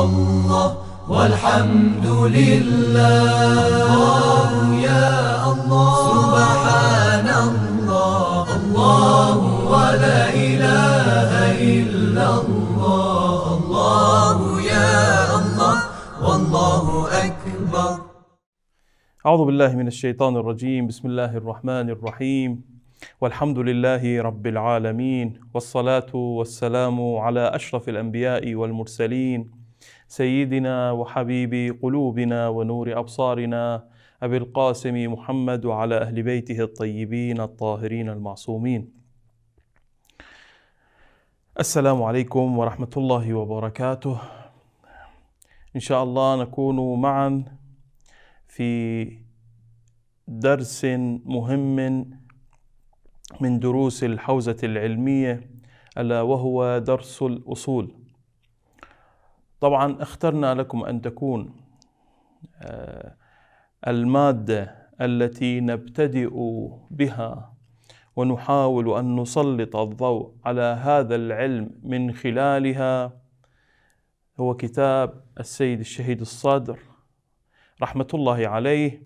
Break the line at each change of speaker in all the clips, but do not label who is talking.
الله والحمد لله الله يا الله سبحان الله الله ولا إله إلا الله الله يا الله والله أكبر أعوذ بالله من الشيطان الرجيم بسم الله الرحمن الرحيم والحمد لله رب العالمين والصلاه والسلام على اشرف الانبياء والمرسلين سيدنا وحبيب قلوبنا ونور أبصارنا أبي القاسم محمد وعلى أهل بيته الطيبين الطاهرين المعصومين السلام عليكم ورحمة الله وبركاته إن شاء الله نكون معا في درس مهم من دروس الحوزة العلمية ألا وهو درس الأصول طبعا اخترنا لكم أن تكون آه، المادة التي نبتدئ بها ونحاول أن نسلط الضوء على هذا العلم من خلالها هو كتاب السيد الشهيد الصدر رحمة الله عليه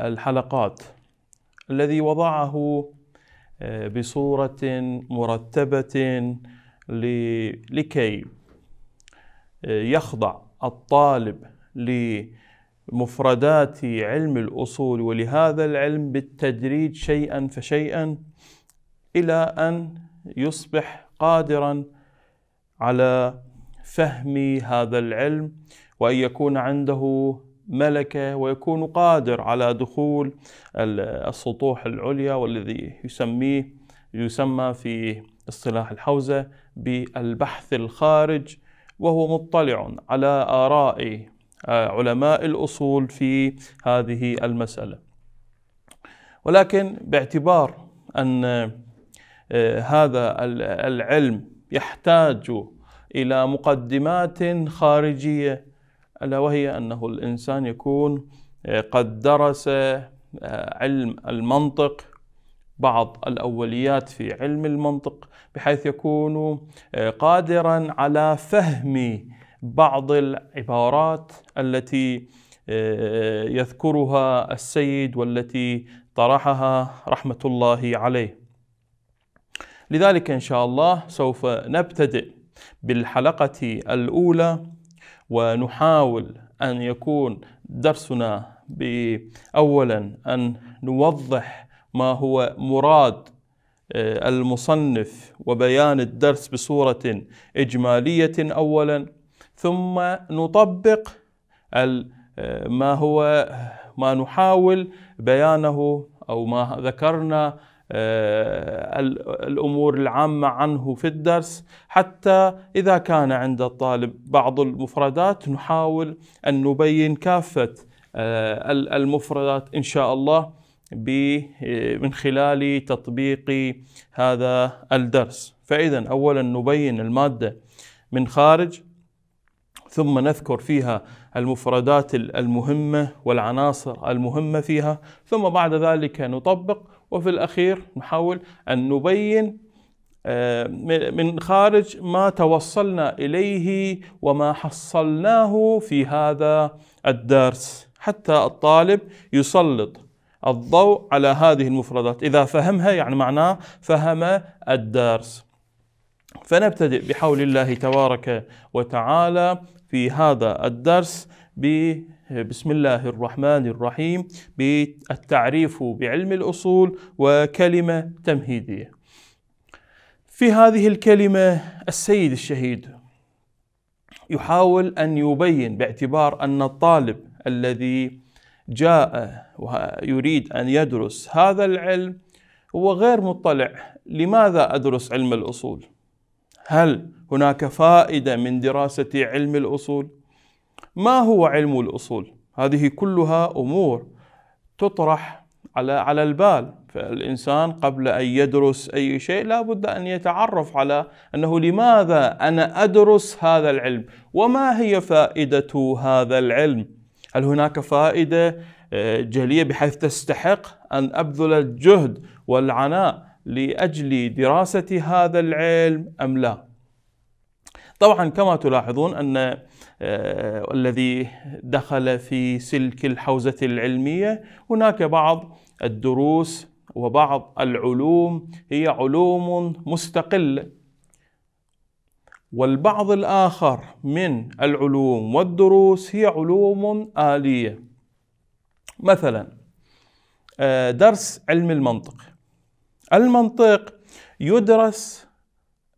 الحلقات الذي وضعه آه، بصورة مرتبة لكي يخضع الطالب لمفردات علم الأصول ولهذا العلم بالتدريج شيئا فشيئا إلى أن يصبح قادرا على فهم هذا العلم وأن يكون عنده ملكة ويكون قادر على دخول السطوح العليا والذي يسميه يسمى في اصطلاح الحوزة بالبحث الخارج وهو مطلع على آراء آه، علماء الأصول في هذه المسألة ولكن باعتبار أن آه، هذا العلم يحتاج إلى مقدمات خارجية ألا وهي أنه الإنسان يكون آه، قد درس علم المنطق بعض الاوليات في علم المنطق بحيث يكون آه، قادرا على فهم بعض العبارات التي آه، يذكرها السيد والتي طرحها رحمه الله عليه لذلك ان شاء الله سوف نبتدئ بالحلقه الاولى ونحاول ان يكون درسنا اولا ان نوضح ما هو مراد آه، المصنف وبيان الدرس بصوره اجماليه اولا ثم نطبق آه، ما هو ما نحاول بيانه او ما ذكرنا آه، الامور العامه عنه في الدرس حتى اذا كان عند الطالب بعض المفردات نحاول ان نبين كافه المفردات ان شاء الله آه، من خلال تطبيق هذا الدرس فإذا أولا نبين المادة من خارج ثم نذكر فيها المفردات المهمة والعناصر المهمة فيها ثم بعد ذلك نطبق وفي الأخير نحاول أن نبين آه، من خارج ما توصلنا اليه وما حصلناه في هذا الدرس حتى الطالب يسلط الضوء على هذه المفردات إذا فهمها يعني معناه فهم الدرس فنبتدئ بحول الله تبارك وتعالى في هذا الدرس بسم الله الرحمن الرحيم بالتعريف بعلم الأصول وكلمة تمهيدية في هذه الكلمة السيد الشهيد يحاول أن يبين باعتبار أن الطالب الذي جاء ويريد أن يدرس هذا العلم هو غير مطلع لماذا أدرس علم الأصول؟ هل هناك فائدة من دراسة علم الأصول؟ ما هو علم الأصول؟ هذه كلها أمور تطرح على على البال فالإنسان قبل أن يدرس أي شيء لا بد أن يتعرف على أنه لماذا أنا أدرس هذا العلم وما هي فائدة هذا العلم هل هناك فائدة آه، جلية بحيث تستحق أن أبذل الجهد والعناء لأجل دراسة هذا العلم أم لا طبعا كما تلاحظون أن آه، الذي دخل في سلك الحوزة العلمية هناك بعض الدروس وبعض العلوم هي علوم مستقلة والبعض الآخر من العلوم والدروس هي علوم آلية مثلا آه، درس علم المنطق المنطق يدرس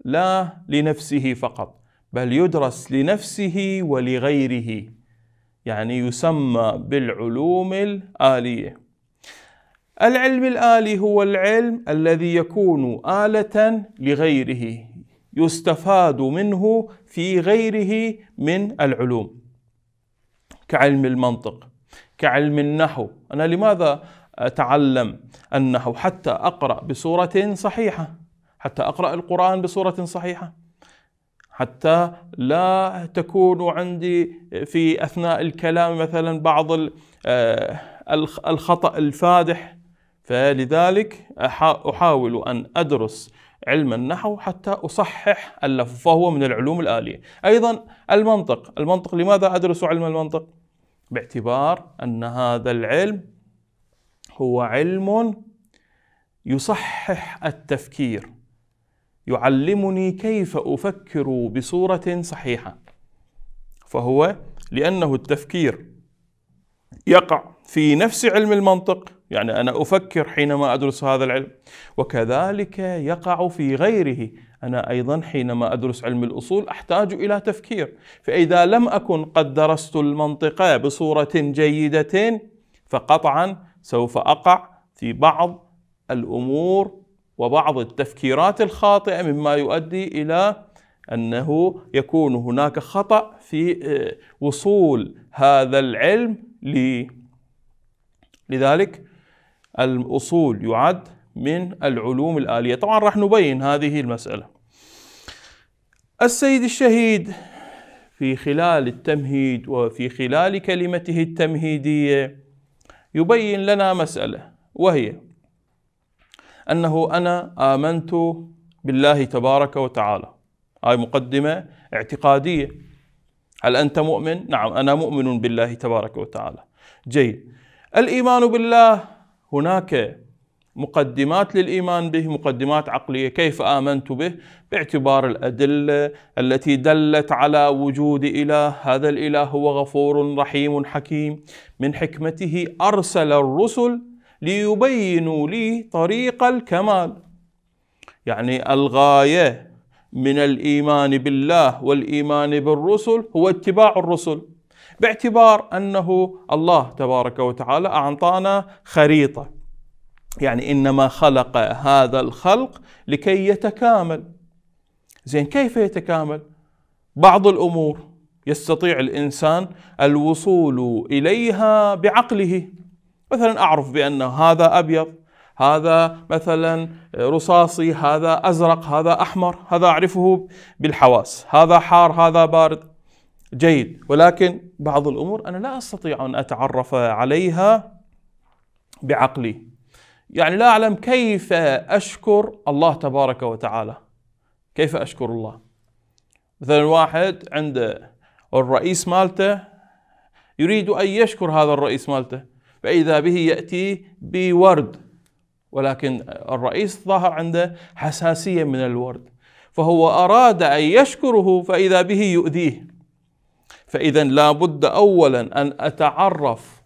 لا لنفسه فقط بل يدرس لنفسه ولغيره يعني يسمى بالعلوم الآلية العلم الآلي هو العلم الذي يكون آلة لغيره يستفاد منه في غيره من العلوم كعلم المنطق كعلم النحو انا لماذا اتعلم النحو حتى اقرا بصوره صحيحه حتى اقرا القران بصوره صحيحه حتى لا تكون عندي في اثناء الكلام مثلا بعض آه، الخطا الفادح فلذلك احاول ان ادرس علم النحو حتى أصحح اللفظ فهو من العلوم الآلية أيضا المنطق المنطق لماذا أدرس علم المنطق؟ باعتبار أن هذا العلم هو علم يصحح التفكير يعلمني كيف أفكر بصورة صحيحة فهو لأنه التفكير يقع في نفس علم المنطق يعني أنا أفكر حينما أدرس هذا العلم وكذلك يقع في غيره أنا أيضا حينما أدرس علم الأصول أحتاج إلى تفكير فإذا لم أكن قد درست المنطقة بصورة جيدة فقطعا سوف أقع في بعض الأمور وبعض التفكيرات الخاطئة مما يؤدي إلى أنه يكون هناك خطأ في آه، وصول هذا العلم لي لذلك الأصول يعد من العلوم الآلية طبعا راح نبين هذه المسألة السيد الشهيد في خلال التمهيد وفي خلال كلمته التمهيدية يبين لنا مسألة وهي أنه أنا آمنت بالله تبارك وتعالى هاي مقدمة اعتقادية هل أنت مؤمن؟ نعم أنا مؤمن بالله تبارك وتعالى جيد الإيمان بالله هناك مقدمات للإيمان به مقدمات عقلية كيف آمنت به باعتبار الأدلة التي دلت على وجود إله هذا الإله هو غفور رحيم حكيم من حكمته أرسل الرسل ليبينوا لي طريق الكمال يعني الغاية من الإيمان بالله والإيمان بالرسل هو اتباع الرسل باعتبار أنه الله تبارك وتعالى أعطانا خريطة يعني إنما خلق هذا الخلق لكي يتكامل زين كيف يتكامل؟ بعض الأمور يستطيع الإنسان الوصول إليها بعقله مثلا أعرف بأن هذا أبيض هذا مثلا رصاصي هذا أزرق هذا أحمر هذا أعرفه بالحواس هذا حار هذا بارد جيد ولكن بعض الامور انا لا استطيع ان اتعرف عليها بعقلي يعني لا اعلم كيف اشكر الله تبارك وتعالى كيف اشكر الله مثلا واحد عند الرئيس مالته يريد ان يشكر هذا الرئيس مالته فاذا به ياتي بورد ولكن الرئيس الظاهر عنده حساسيه من الورد فهو اراد ان يشكره فاذا به يؤذيه فإذا لابد أولا أن أتعرف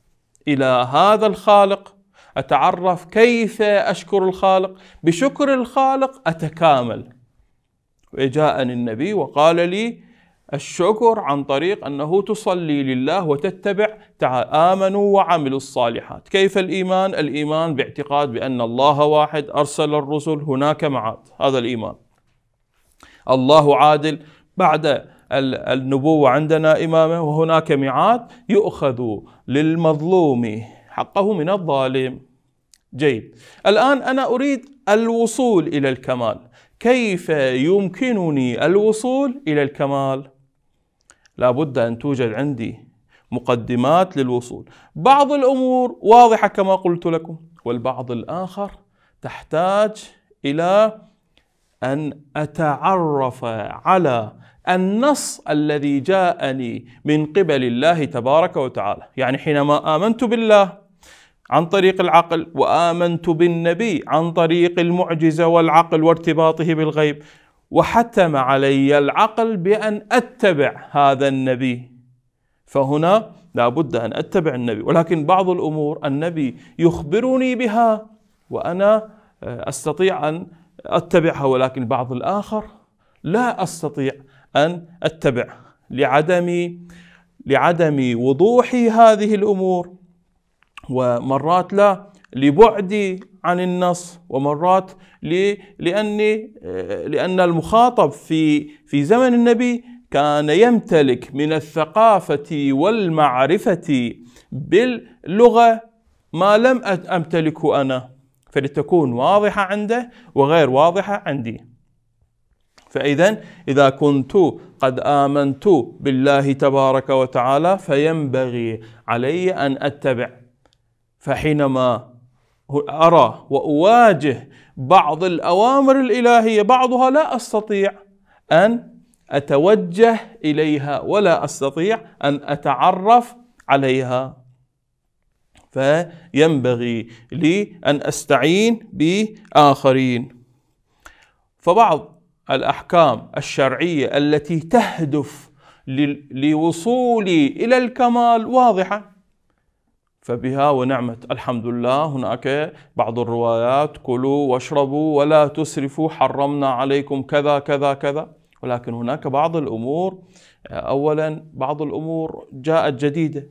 إلى هذا الخالق أتعرف كيف أشكر الخالق بشكر الخالق أتكامل وجاءني النبي وقال لي الشكر عن طريق أنه تصلي لله وتتبع آمنوا وعملوا الصالحات كيف الإيمان؟ الإيمان باعتقاد بأن الله واحد أرسل الرسل هناك معاد هذا الإيمان الله عادل بعد النبوة عندنا إمامة وهناك ميعاد يؤخذ للمظلوم حقه من الظالم جيد الآن أنا أريد الوصول إلى الكمال كيف يمكنني الوصول إلى الكمال؟ لابد أن توجد عندي مقدمات للوصول بعض الأمور واضحة كما قلت لكم والبعض الآخر تحتاج إلى أن أتعرف على النص الذي جاءني من قبل الله تبارك وتعالى يعني حينما آمنت بالله عن طريق العقل وآمنت بالنبي عن طريق المعجزة والعقل وارتباطه بالغيب وحتم علي العقل بأن أتبع هذا النبي فهنا لابد أن أتبع النبي ولكن بعض الأمور النبي يخبرني بها وأنا آه، أستطيع أن أتبعها ولكن بعض الآخر لا أستطيع أن أتبع لعدم لعدم وضوح هذه الأمور ومرات لا لبعدي عن النص ومرات لأني لأن المخاطب في في زمن النبي كان يمتلك من الثقافة والمعرفة باللغة ما لم أمتلكه أنا فلتكون واضحة عنده وغير واضحة عندي فإذا إذا كنت قد آمنت بالله تبارك وتعالى فينبغي علي أن أتبع فحينما أرى وأواجه بعض الأوامر الإلهية بعضها لا أستطيع أن أتوجه إليها ولا أستطيع أن أتعرف عليها فينبغي لي أن أستعين بآخرين فبعض الأحكام الشرعية التي تهدف لوصولي إلى الكمال واضحة فبها ونعمت الحمد لله هناك بعض الروايات كلوا واشربوا ولا تسرفوا حرمنا عليكم كذا كذا كذا ولكن هناك بعض الأمور أولا بعض الأمور جاءت جديدة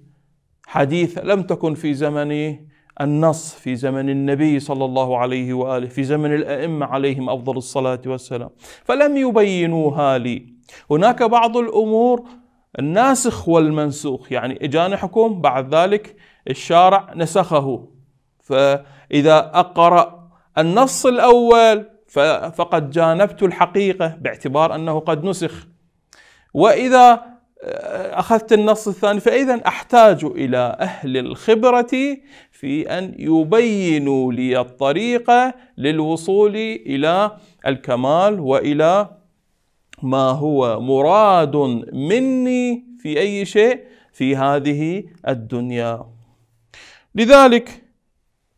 حديث لم تكن في زمنه النص في زمن النبي صلى الله عليه واله في زمن الائمه عليهم افضل الصلاه والسلام فلم يبينوها لي هناك بعض الامور الناسخ والمنسوخ يعني اجانا حكم بعد ذلك الشارع نسخه فاذا اقرا النص الاول فقد جانبت الحقيقه باعتبار انه قد نسخ واذا أخذت النص الثاني فإذا أحتاج إلى أهل الخبرة في أن يبينوا لي الطريقة للوصول إلى الكمال وإلى ما هو مراد مني في أي شيء في هذه الدنيا لذلك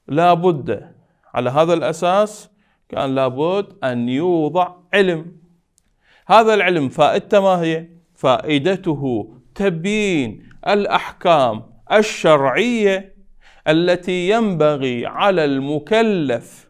لا بد على هذا الأساس كان لابد أن يوضع علم هذا العلم فائدته ما هي؟ فائدته تبيين الأحكام الشرعية التي ينبغي على المكلف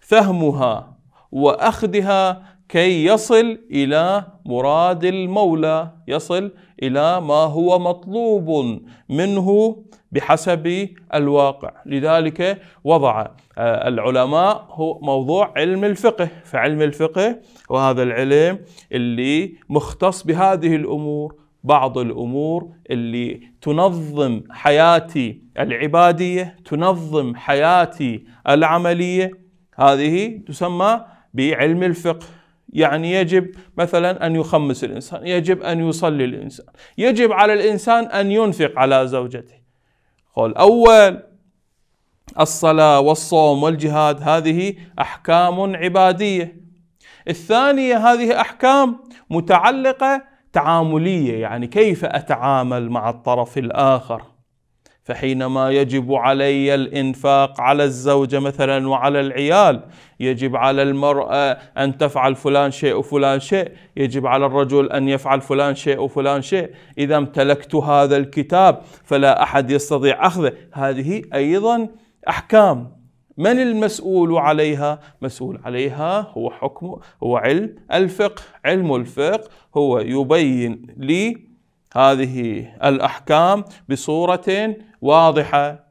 فهمها وأخذها كي يصل إلى مراد المولى يصل إلى ما هو مطلوب منه بحسب الواقع لذلك وضع آه، العلماء هو موضوع علم الفقه فعلم الفقه وهذا العلم اللي مختص بهذه الأمور بعض الأمور اللي تنظم حياتي العبادية تنظم حياتي العملية هذه تسمى بعلم الفقه يعني يجب مثلا ان يخمس الانسان، يجب ان يصلي الانسان، يجب على الانسان ان ينفق على زوجته، قول أول الصلاة والصوم والجهاد هذه أحكام عبادية الثانية هذه أحكام متعلقة تعاملية يعني كيف أتعامل مع الطرف الآخر فحينما يجب علي الانفاق على الزوجه مثلا وعلى العيال يجب على المراه ان تفعل فلان شيء وفلان شيء يجب على الرجل ان يفعل فلان شيء وفلان شيء اذا امتلكت هذا الكتاب فلا احد يستطيع اخذه هذه ايضا احكام من المسؤول عليها؟ مسؤول عليها هو حكم هو علم الفقه، علم الفقه هو يبين لي هذه الاحكام بصوره واضحه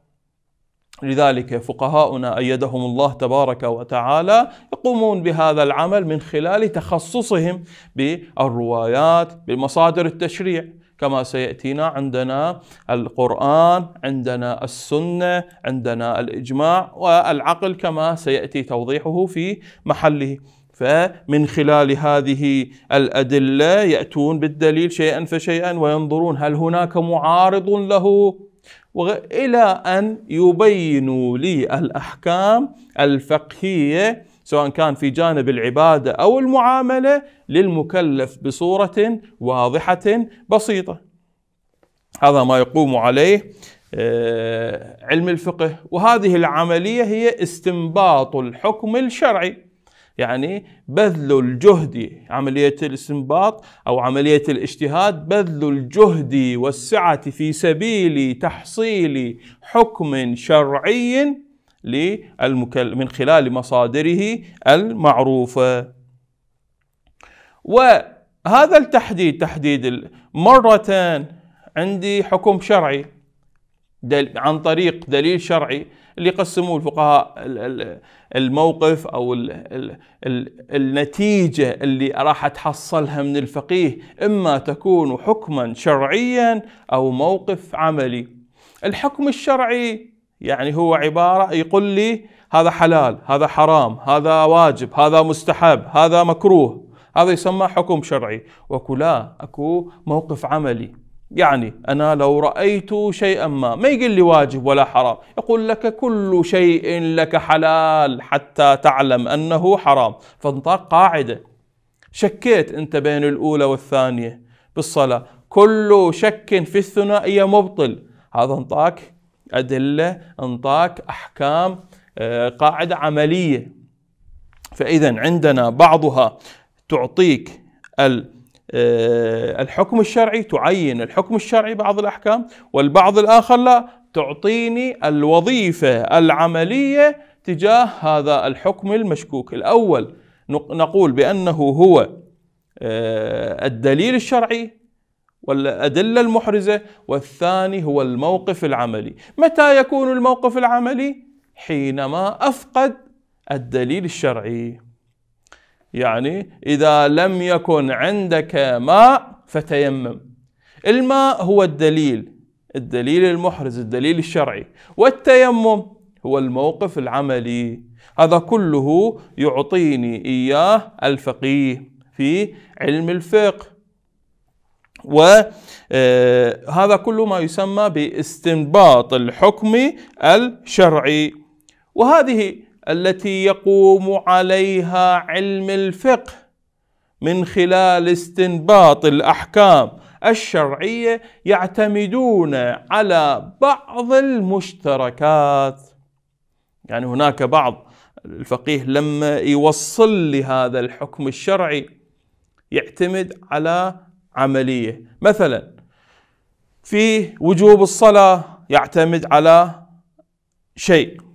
لذلك فقهاؤنا ايدهم الله تبارك وتعالى يقومون بهذا العمل من خلال تخصصهم بالروايات بمصادر التشريع كما سياتينا عندنا القران عندنا السنه عندنا الاجماع والعقل كما سياتي توضيحه في محله فمن خلال هذه الادله ياتون بالدليل شيئا فشيئا وينظرون هل هناك معارض له الى ان يبينوا لي الاحكام الفقهيه سواء كان في جانب العباده او المعامله للمكلف بصوره واضحه بسيطه. هذا ما يقوم عليه آه، علم الفقه وهذه العمليه هي استنباط الحكم الشرعي. يعني بذل الجهد عملية الاستنباط أو عملية الاجتهاد بذل الجهد والسعة في سبيل تحصيل حكم شرعي من خلال مصادره المعروفة وهذا التحديد تحديد مرة عندي حكم شرعي عن طريق دليل شرعي اللي يقسموه الفقهاء الموقف او النتيجه اللي راح تحصلها من الفقيه اما تكون حكما شرعيا او موقف عملي. الحكم الشرعي يعني هو عباره يقول لي هذا حلال، هذا حرام، هذا واجب، هذا مستحب، هذا مكروه، هذا يسمى حكم شرعي، وكلا اكو موقف عملي. يعني أنا لو رأيت شيئا ما ما يقول لي واجب ولا حرام يقول لك كل شيء لك حلال حتى تعلم أنه حرام فانطلق قاعدة شكيت أنت بين الأولى والثانية بالصلاة كل شك في الثنائية مبطل هذا انطاك أدلة انطاك أحكام آه، قاعدة عملية فإذا عندنا بعضها تعطيك ال آه، الحكم الشرعي تعين الحكم الشرعي بعض الأحكام والبعض الآخر لا تعطيني الوظيفة العملية تجاه هذا الحكم المشكوك الأول نقول بأنه هو آه، الدليل الشرعي والأدلة المحرزة والثاني هو الموقف العملي متى يكون الموقف العملي؟ حينما أفقد الدليل الشرعي يعني إذا لم يكن عندك ماء فتيمم الماء هو الدليل الدليل المحرز الدليل الشرعي والتيمم هو الموقف العملي هذا كله يعطيني إياه الفقيه في علم الفقه وهذا آه، كله ما يسمى باستنباط الحكم الشرعي وهذه التي يقوم عليها علم الفقه من خلال استنباط الاحكام الشرعيه يعتمدون على بعض المشتركات يعني هناك بعض الفقيه لما يوصل لهذا الحكم الشرعي يعتمد على عمليه مثلا في وجوب الصلاه يعتمد على شيء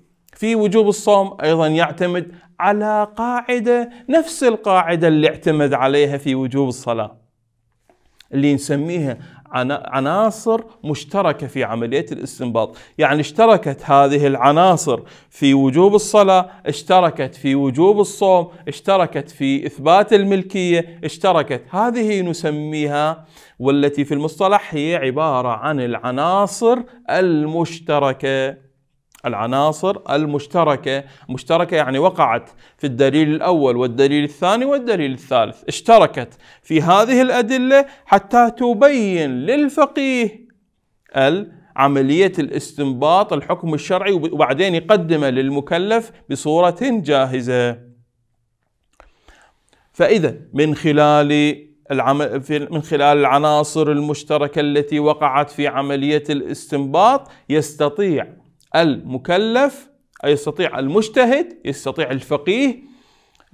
في وجوب الصوم أيضا يعتمد على قاعدة نفس القاعدة اللي اعتمد عليها في وجوب الصلاة اللي نسميها عناصر مشتركة في عملية الاستنباط يعني اشتركت هذه العناصر في وجوب الصلاة اشتركت في وجوب الصوم اشتركت في إثبات الملكية اشتركت هذه نسميها والتي في المصطلح هي عبارة عن العناصر المشتركة العناصر المشتركة مشتركة يعني وقعت في الدليل الأول والدليل الثاني والدليل الثالث اشتركت في هذه الأدلة حتى تبين للفقيه عملية الاستنباط الحكم الشرعي وبعدين يقدمه للمكلف بصورة جاهزة فإذا من خلال العمل من خلال العناصر المشتركة التي وقعت في عملية الاستنباط يستطيع المكلف أي يستطيع المجتهد يستطيع الفقيه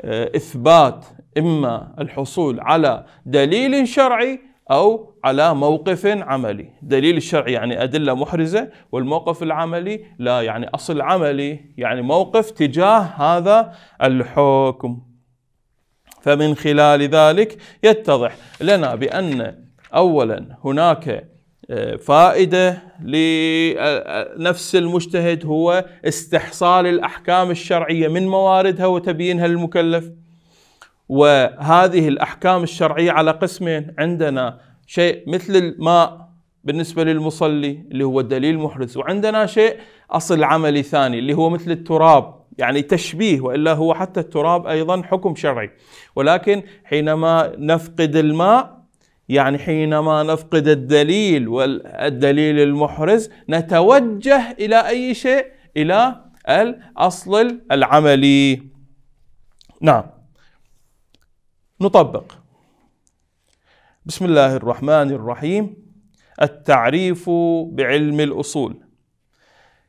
آه، إثبات إما الحصول على دليل شرعي أو على موقف عملي دليل الشرعي يعني أدلة محرزة والموقف العملي لا يعني أصل عملي يعني موقف تجاه هذا الحكم فمن خلال ذلك يتضح لنا بأن أولا هناك فائدة لنفس المجتهد هو استحصال الأحكام الشرعية من مواردها وتبيينها للمكلف وهذه الأحكام الشرعية على قسمين عندنا شيء مثل الماء بالنسبة للمصلي اللي هو الدليل المحرز وعندنا شيء أصل عملي ثاني اللي هو مثل التراب يعني تشبيه وإلا هو حتى التراب أيضا حكم شرعي ولكن حينما نفقد الماء يعني حينما نفقد الدليل والدليل المحرز نتوجه إلى أي شيء إلى الأصل العملي نعم نطبق بسم الله الرحمن الرحيم التعريف بعلم الأصول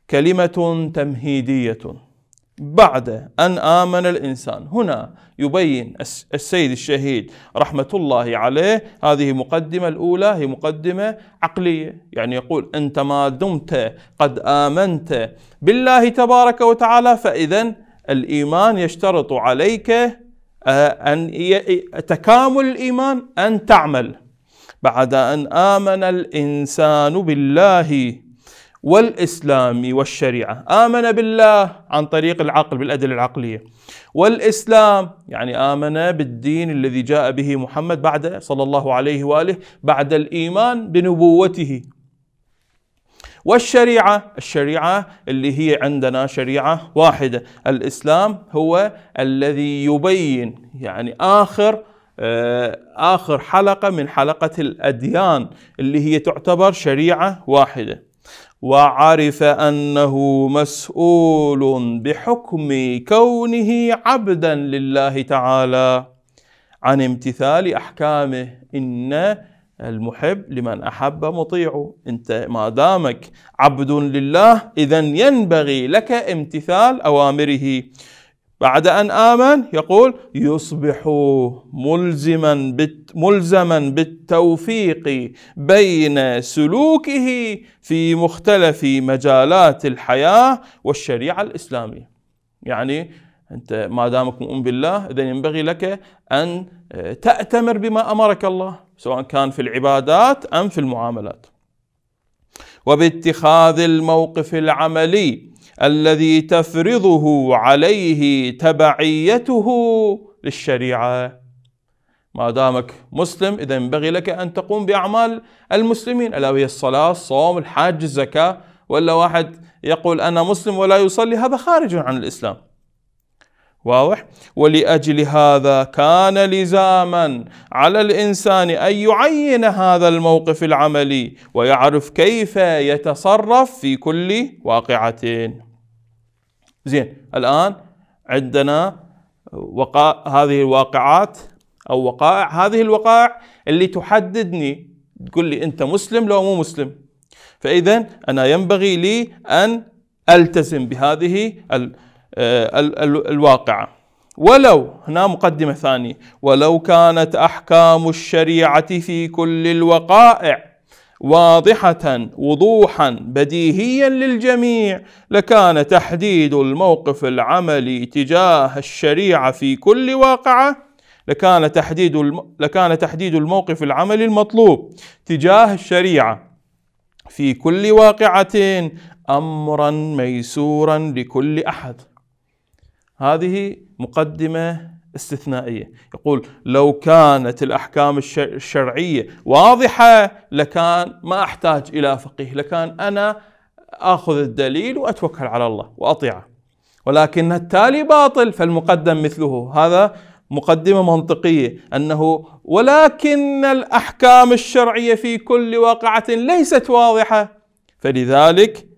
كلمة تمهيدية بعد أن آمن الإنسان هنا يبين السيد الشهيد رحمة الله عليه هذه مقدمة الأولى هي مقدمة عقلية يعني يقول أنت ما دمت قد آمنت بالله تبارك وتعالى فإذا الإيمان يشترط عليك آه، أن تكامل الإيمان أن تعمل بعد أن آمن الإنسان بالله والإسلام والشريعة آمن بالله عن طريق العقل بالأدلة العقلية والإسلام يعني آمن بالدين الذي جاء به محمد بعد صلى الله عليه وآله بعد الإيمان بنبوته والشريعة الشريعة اللي هي عندنا شريعة واحدة الإسلام هو الذي يبين يعني آخر آخر حلقة من حلقة الأديان اللي هي تعتبر شريعة واحدة وعرف أنه مسؤول بحكم كونه عبدا لله تعالى عن امتثال أحكامه إن المحب لمن أحب مطيع أنت ما دامك عبد لله إذا ينبغي لك امتثال أوامره بعد أن آمن يقول يصبح ملزما ملزما بالتوفيق بين سلوكه في مختلف مجالات الحياة والشريعة الإسلامية يعني أنت ما دامك مؤمن بالله إذا ينبغي لك أن آه، تأتمر بما أمرك الله سواء كان في العبادات أم في المعاملات وباتخاذ الموقف العملي الذي تفرضه عليه تبعيته للشريعه ما دامك مسلم اذا ينبغي لك ان تقوم باعمال المسلمين الا وهي الصلاه، الصوم، الحج، الزكاه، ولا واحد يقول انا مسلم ولا يصلي هذا خارج عن الاسلام. واضح؟ ولاجل هذا كان لزاما على الانسان ان يعين هذا الموقف العملي ويعرف كيف يتصرف في كل واقعه. زين الآن عندنا وقا... هذه الواقعات أو وقائع هذه الوقائع اللي تحددني تقول لي أنت مسلم لو مو مسلم فإذا أنا ينبغي لي أن ألتزم بهذه ال... آه، ال... ال... الواقعة ولو هنا مقدمة ثانية ولو كانت أحكام الشريعة في كل الوقائع واضحة وضوحا بديهيا للجميع لكان تحديد الموقف العملي تجاه الشريعة في كل واقعة لكان تحديد الم... لكان تحديد الموقف العملي المطلوب تجاه الشريعه في كل واقعه امرا ميسورا لكل احد هذه مقدمه استثنائيه يقول لو كانت الاحكام الشرعيه واضحه لكان ما احتاج الى فقيه لكان انا اخذ الدليل واتوكل على الله واطيعه ولكن التالي باطل فالمقدم مثله هذا مقدمه منطقيه انه ولكن الاحكام الشرعيه في كل واقعه ليست واضحه فلذلك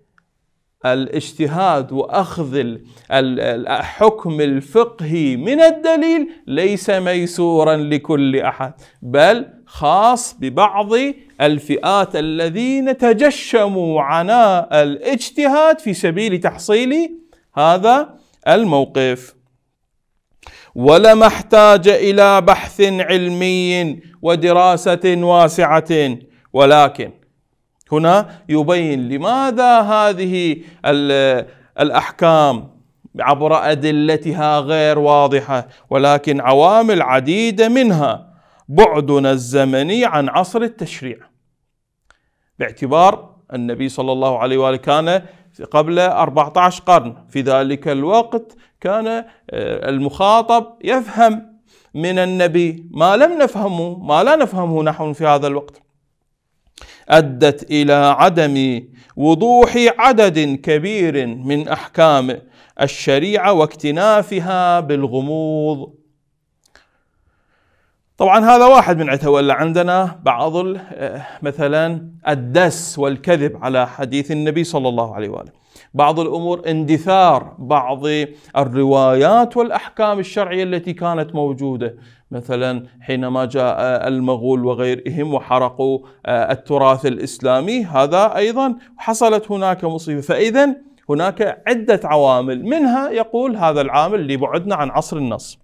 الاجتهاد واخذ الحكم الفقهي من الدليل ليس ميسورا لكل احد بل خاص ببعض الفئات الذين تجشموا عناء الاجتهاد في سبيل تحصيل هذا الموقف ولما احتاج الى بحث علمي ودراسه واسعه ولكن هنا يبين لماذا هذه الأحكام عبر أدلتها غير واضحة ولكن عوامل عديدة منها بعدنا الزمني عن عصر التشريع باعتبار النبي صلى الله عليه وآله كان قبل 14 قرن في ذلك الوقت كان آه، المخاطب يفهم من النبي ما لم نفهمه ما لا نفهمه نحن في هذا الوقت ادت الى عدم وضوح عدد كبير من احكام الشريعه واكتنافها بالغموض طبعا هذا واحد من عتول عندنا بعض مثلا الدس والكذب على حديث النبي صلى الله عليه واله بعض الامور اندثار بعض الروايات والاحكام الشرعيه التي كانت موجوده مثلا حينما جاء المغول وغيرهم وحرقوا آه، التراث الاسلامي هذا ايضا حصلت هناك مصيبه فاذا هناك عده عوامل منها يقول هذا العامل لبعدنا عن عصر النص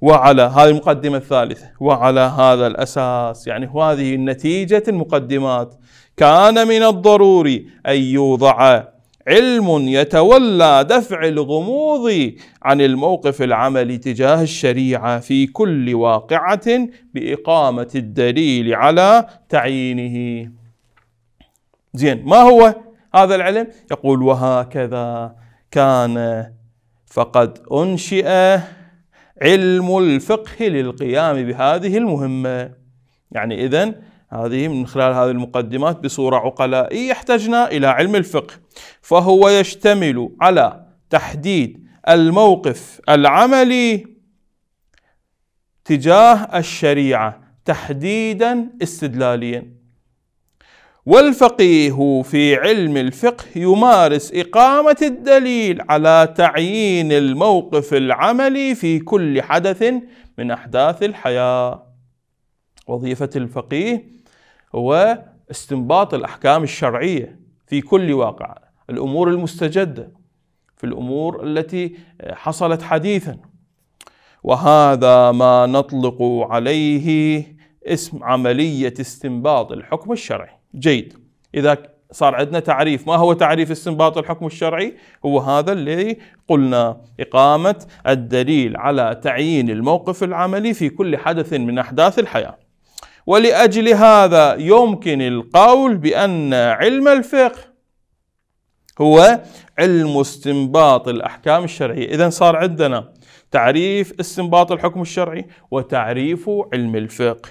وعلى هذه المقدمة الثالثة وعلى هذا الأساس يعني هذه نتيجة المقدمات كان من الضروري أن يوضع علم يتولى دفع الغموض عن الموقف العملي تجاه الشريعه في كل واقعه باقامه الدليل على تعيينه. زين ما هو هذا العلم؟ يقول وهكذا كان فقد انشئ علم الفقه للقيام بهذه المهمه. يعني اذا هذه من خلال هذه المقدمات بصورة عقلائية احتجنا إلى علم الفقه فهو يشتمل على تحديد الموقف العملي تجاه الشريعة تحديدا استدلاليا والفقيه في علم الفقه يمارس إقامة الدليل على تعيين الموقف العملي في كل حدث من أحداث الحياة وظيفة الفقيه واستنباط الأحكام الشرعية في كل واقع الأمور المستجدة في الأمور التي حصلت حديثا وهذا ما نطلق عليه اسم عملية استنباط الحكم الشرعي جيد إذا صار عندنا تعريف ما هو تعريف استنباط الحكم الشرعي هو هذا اللي قلنا إقامة الدليل على تعيين الموقف العملي في كل حدث من أحداث الحياة ولاجل هذا يمكن القول بان علم الفقه هو علم استنباط الاحكام الشرعيه اذا صار عندنا تعريف استنباط الحكم الشرعي وتعريف علم الفقه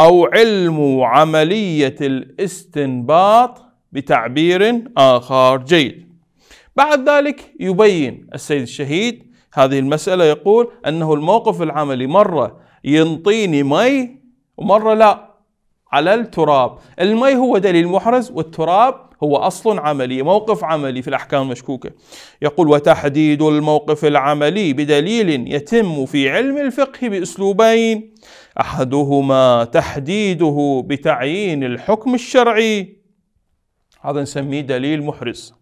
او علم عمليه الاستنباط بتعبير اخر جيد بعد ذلك يبين السيد الشهيد هذه المسألة يقول أنه الموقف العملي مرة ينطيني مي ومرة لا على التراب المي هو دليل محرز والتراب هو أصل عملي موقف عملي في الأحكام المشكوكة يقول وتحديد الموقف العملي بدليل يتم في علم الفقه بأسلوبين أحدهما تحديده بتعيين الحكم الشرعي هذا نسميه دليل محرز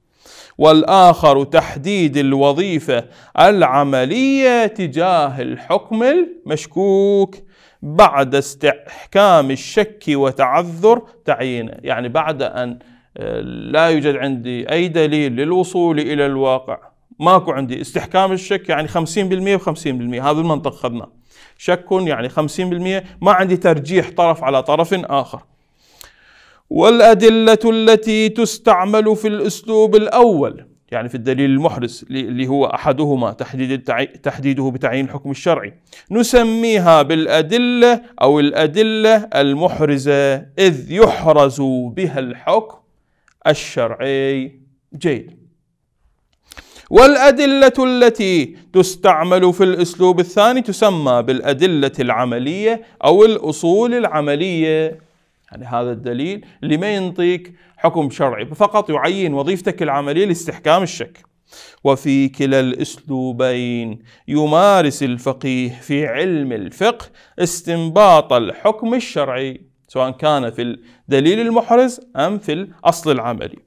والآخر تحديد الوظيفة العملية تجاه الحكم المشكوك بعد استحكام الشك وتعذر تعيينه يعني بعد أن آه، لا يوجد عندي أي دليل للوصول إلى الواقع ماكو عندي استحكام الشك يعني 50% و50% هذا المنطق خذنا شك يعني 50% ما عندي ترجيح طرف على طرف آخر والأدلة التي تستعمل في الأسلوب الأول يعني في الدليل المحرز اللي هو أحدهما تحديد تحديده بتعيين الحكم الشرعي نسميها بالأدلة أو الأدلة المحرزة إذ يحرز بها الحكم الشرعي جيد والأدلة التي تستعمل في الأسلوب الثاني تسمى بالأدلة العملية أو الأصول العملية يعني هذا الدليل اللي ما ينطيك حكم شرعي فقط يعين وظيفتك العملية لاستحكام الشك وفي كلا الاسلوبين يمارس الفقيه في علم الفقه استنباط الحكم الشرعي سواء كان في الدليل المحرز ام في الاصل العملي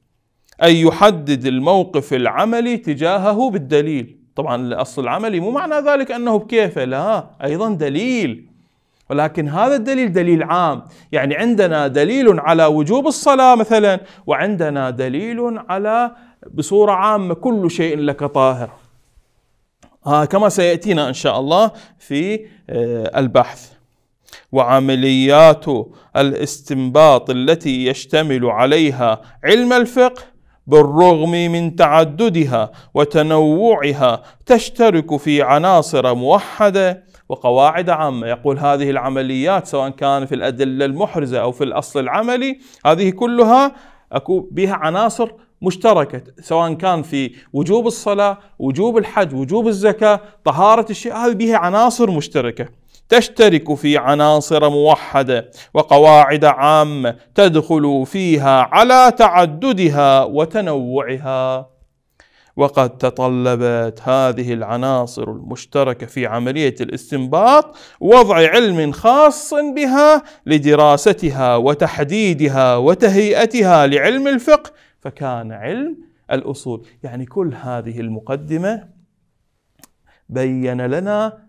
اي يحدد الموقف العملي تجاهه بالدليل طبعا الاصل العملي مو معنى ذلك انه بكيفه لا ايضا دليل ولكن هذا الدليل دليل عام يعني عندنا دليل على وجوب الصلاة مثلا وعندنا دليل على بصورة عامة كل شيء لك طاهر ها آه، كما سيأتينا إن شاء الله في آه، البحث وعمليات الاستنباط التي يشتمل عليها علم الفقه بالرغم من تعددها وتنوعها تشترك في عناصر موحده وقواعد عامة يقول هذه العمليات سواء كان في الأدلة المحرزة أو في الأصل العملي هذه كلها أكو بها عناصر مشتركة سواء كان في وجوب الصلاة وجوب الحج وجوب الزكاة طهارة الشيء هذه بها عناصر مشتركة تشترك في عناصر موحده وقواعد عامه تدخل فيها على تعددها وتنوعها وقد تطلبت هذه العناصر المشتركة في عملية الاستنباط وضع علم خاص بها لدراستها وتحديدها وتهيئتها لعلم الفقه فكان علم الأصول يعني كل هذه المقدمة بين لنا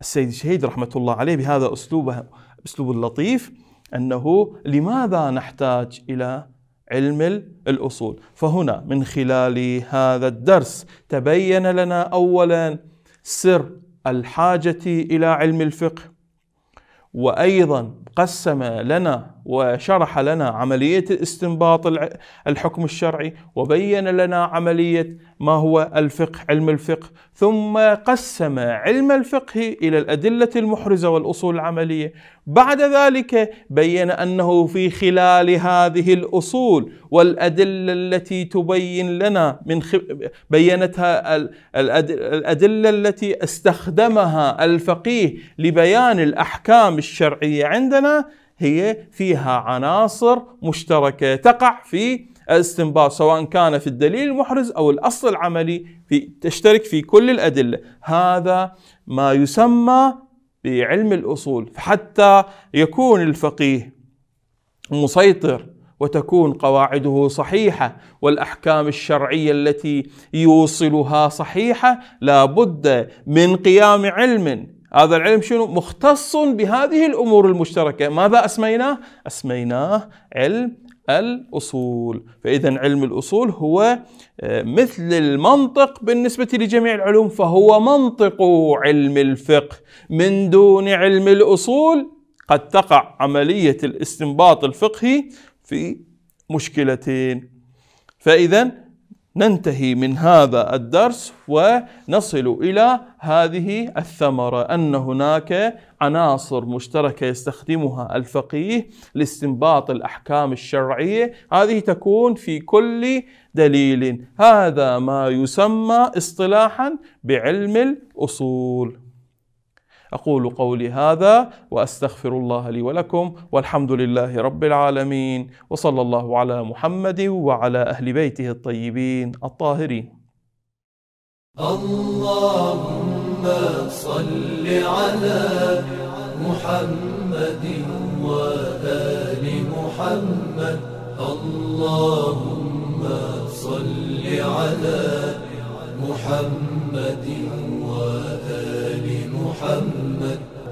السيد الشهيد رحمة الله عليه بهذا أسلوبه أسلوب لطيف أنه لماذا نحتاج إلى علم الأصول فهنا من خلال هذا الدرس تبين لنا أولا سر الحاجة إلى علم الفقه وأيضا قسم لنا وشرح لنا عملية استنباط الحكم الشرعي وبين لنا عملية ما هو الفقه علم الفقه ثم قسم علم الفقه إلى الأدلة المحرزة والأصول العملية بعد ذلك بين أنه في خلال هذه الأصول والأدلة التي تبين لنا من خب... بينتها الأدلة التي استخدمها الفقيه لبيان الأحكام الشرعية عندنا هي فيها عناصر مشتركة تقع في الاستنباط سواء كان في الدليل المحرز أو الأصل العملي في تشترك في كل الأدلة هذا ما يسمى بعلم الأصول حتى يكون الفقيه مسيطر وتكون قواعده صحيحة والأحكام الشرعية التي يوصلها صحيحة لا بد من قيام علم هذا العلم شنو مختص بهذه الأمور المشتركة ماذا أسميناه؟ أسميناه علم الأصول فإذا علم الأصول هو آه، مثل المنطق بالنسبة لجميع العلوم فهو منطق علم الفقه من دون علم الأصول قد تقع عملية الاستنباط الفقهي في مشكلتين فإذا ننتهي من هذا الدرس ونصل الى هذه الثمره ان هناك عناصر مشتركه يستخدمها الفقيه لاستنباط الاحكام الشرعيه هذه تكون في كل دليل هذا ما يسمى اصطلاحا بعلم الاصول أقول قولي هذا وأستغفر الله لي ولكم والحمد لله رب العالمين وصلى الله على محمد وعلى أهل بيته الطيبين الطاهرين اللهم صل على محمد وآل محمد اللهم صل على محمد وآل محمد